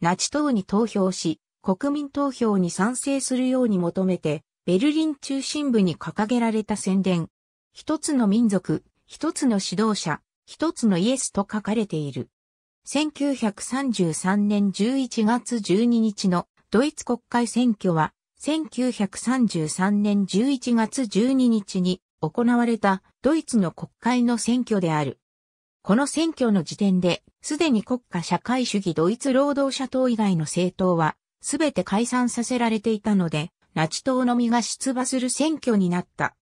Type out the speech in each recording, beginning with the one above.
ナチ党に投票し、国民投票に賛成するように求めて、ベルリン中心部に掲げられた宣伝。一つの民族、一つの指導者、一つのイエスと書かれている。1933年11月12日のドイツ国会選挙は、1933年11月12日に行われたドイツの国会の選挙である。この選挙の時点で、すでに国家社会主義ドイツ労働者党以外の政党は、すべて解散させられていたので、ナチ党のみが出馬する選挙になった。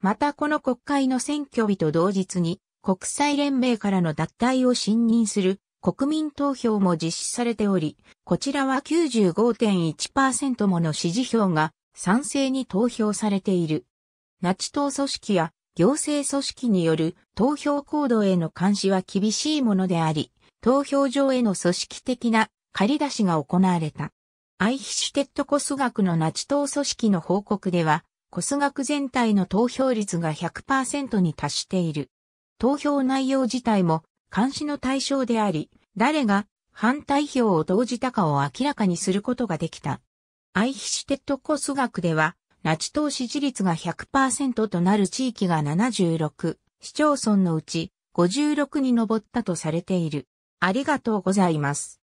またこの国会の選挙日と同日に、国際連盟からの脱退を信任する国民投票も実施されており、こちらは95.1%もの支持票が賛成に投票されている。ナチ党組織や行政組織による投票行動への監視は厳しいものであり、投票上への組織的な借り出しが行われた。アイヒシュテットコス学のナチ党組織の報告では、コス学全体の投票率が100%に達している。投票内容自体も監視の対象であり、誰が反対票を投じたかを明らかにすることができた。アイヒシュテットコス学では、拉致党支持率が100%となる地域が76市町村のうち56に上ったとされている。ありがとうございます。